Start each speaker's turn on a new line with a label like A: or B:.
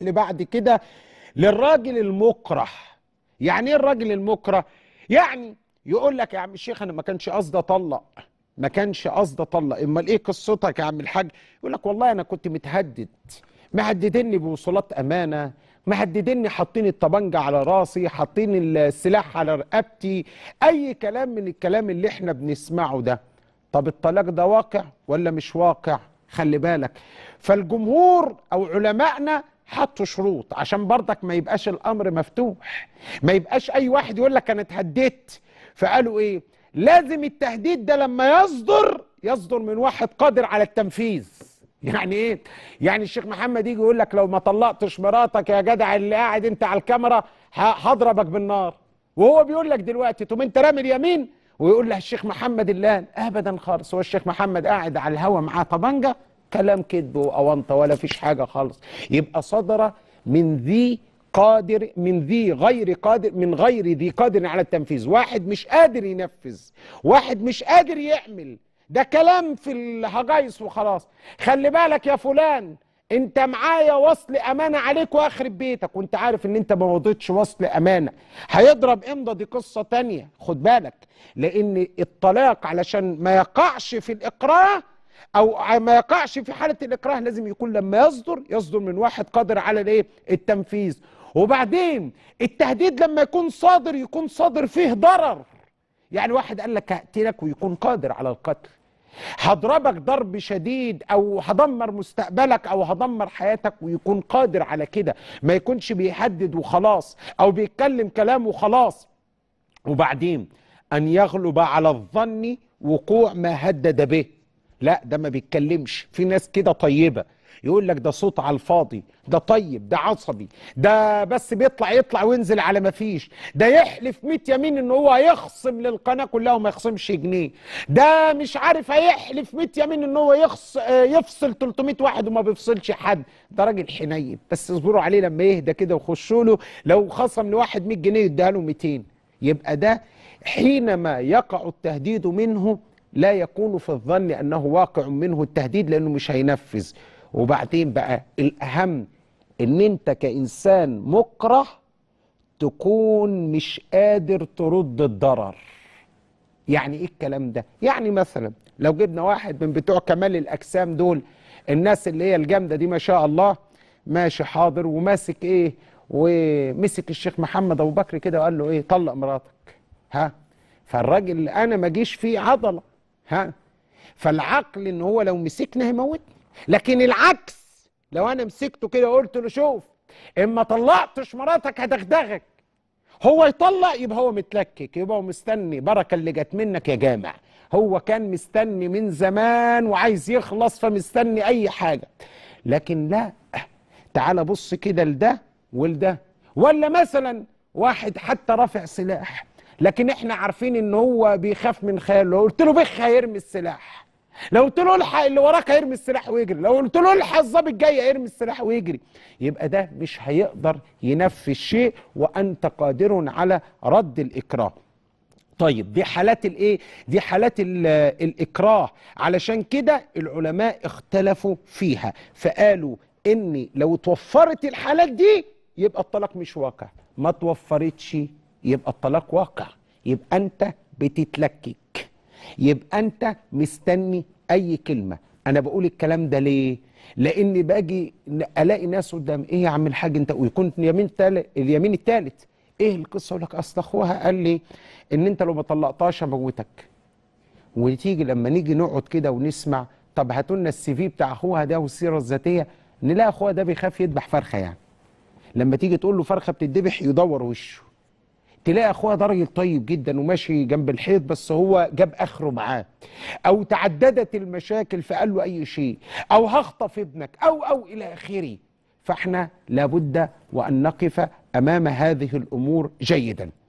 A: اللي بعد كده للراجل المكره يعني ايه الراجل المكره يعني يقول لك يا عم الشيخ انا ما كانش قصدي اطلق ما كانش قصدي اطلق امال ايه قصتك يا عم الحاج يقول لك والله انا كنت متهدد مهددني بوصولات امانه مهددني حاطين الطبنجه على راسي حاطين السلاح على رقبتي اي كلام من الكلام اللي احنا بنسمعه ده طب الطلاق ده واقع ولا مش واقع خلي بالك فالجمهور او علمائنا حطوا شروط عشان برضك ما يبقاش الامر مفتوح ما يبقاش اي واحد يقول لك انا اتهديت فقالوا ايه لازم التهديد ده لما يصدر يصدر من واحد قادر على التنفيذ يعني ايه يعني الشيخ محمد يجي يقول لك لو ما طلقتش مراتك يا جدع اللي قاعد انت على الكاميرا هضربك بالنار وهو بيقول لك دلوقتي تقوم انت رامي اليمين ويقول له الشيخ محمد الان ابدا خالص هو الشيخ محمد قاعد على الهوا معاه طبنجه كلام كذب وأونطة ولا فيش حاجة خالص يبقى صدر من ذي قادر من ذي غير قادر من غير ذي قادر على التنفيذ واحد مش قادر ينفذ واحد مش قادر يعمل ده كلام في الهجايس وخلاص خلي بالك يا فلان انت معايا وصل امانه عليك واخرب بيتك وانت عارف ان انت ما وضيتش وصل امانه هيضرب امضى دي قصه تانية خد بالك لان الطلاق علشان ما يقعش في الاقرار او ما يقعش في حاله الاكراه لازم يكون لما يصدر يصدر من واحد قادر على الايه التنفيذ وبعدين التهديد لما يكون صادر يكون صادر فيه ضرر يعني واحد قال لك هقتلك ويكون قادر على القتل هضربك ضرب شديد او هدمر مستقبلك او هدمر حياتك ويكون قادر على كده ما يكونش بيهدد وخلاص او بيتكلم كلام وخلاص وبعدين ان يغلب على الظن وقوع ما هدد به لا ده ما بيتكلمش في ناس كده طيبه يقول لك ده صوت على الفاضي ده طيب ده عصبي ده بس بيطلع يطلع وينزل على ما فيش ده يحلف 100 يمين ان هو هيخصم للقناه كلها وما يخصمش جنيه ده مش عارف هيحلف 100 يمين ان هو يخص يفصل 300 واحد وما بيفصلش حد ده راجل حنين بس اصبروا عليه لما يهدى كده وخشوا له لو خصم لواحد 100 جنيه يديها له 200 يبقى ده حينما يقع التهديد منه لا يكون في الظن أنه واقع منه التهديد لأنه مش هينفذ وبعدين بقى الأهم أن أنت كإنسان مكره تكون مش قادر ترد الضرر يعني إيه الكلام ده؟ يعني مثلا لو جبنا واحد من بتوع كمال الأجسام دول الناس اللي هي الجامدة دي ما شاء الله ماشي حاضر وماسك إيه ومسك الشيخ محمد أبو بكر كده وقال له إيه طلق مراتك ها فالراجل انا ما جيش فيه عضله ها فالعقل ان هو لو مسكنا هيموتني لكن العكس لو انا مسكته كده وقلت له شوف اما طلقتش مراتك هدغدغك هو يطلق يبقى هو متلكك يبقى هو مستني بركه اللي جت منك يا جامع هو كان مستني من زمان وعايز يخلص فمستني اي حاجه لكن لا تعال بص كده لده ولده ولا مثلا واحد حتى رافع سلاح لكن احنا عارفين ان هو بيخاف من خياله لو قلت له بخ هيرمي السلاح لو قلت له الحق اللي وراك هيرمي السلاح ويجري لو قلت له الحق الظابط جاي هيرمي السلاح ويجري يبقى ده مش هيقدر ينفذ شيء وانت قادر على رد الاكراه طيب دي حالات الايه دي حالات الاكراه علشان كده العلماء اختلفوا فيها فقالوا ان لو توفرت الحالات دي يبقى الطلاق مش واقع ما توفرتش يبقى الطلاق واقع يبقى انت بتتلكك يبقى انت مستني اي كلمه انا بقول الكلام ده ليه لاني باجي الاقي ناس قدام ايه يا عم الحاج انت ويكون اليمين التالت اليمين الثالث ايه القصه اقول لك اصل اخوها قال لي ان انت لو ما طلقتهاش اموتك وتيجي لما نيجي نقعد كده ونسمع طب هاتوا لنا السي في بتاع اخوها ده والسيره الذاتيه نلاقي اخوها ده بيخاف يذبح فرخه يعني لما تيجي تقول له فرخه بتتذبح يدور وشه تلاقي اخوها ده راجل طيب جدا وماشي جنب الحيط بس هو جاب اخره معاه او تعددت المشاكل فقال له اي شيء او هخطف ابنك او او الى اخره فاحنا لابد وان نقف امام هذه الامور جيدا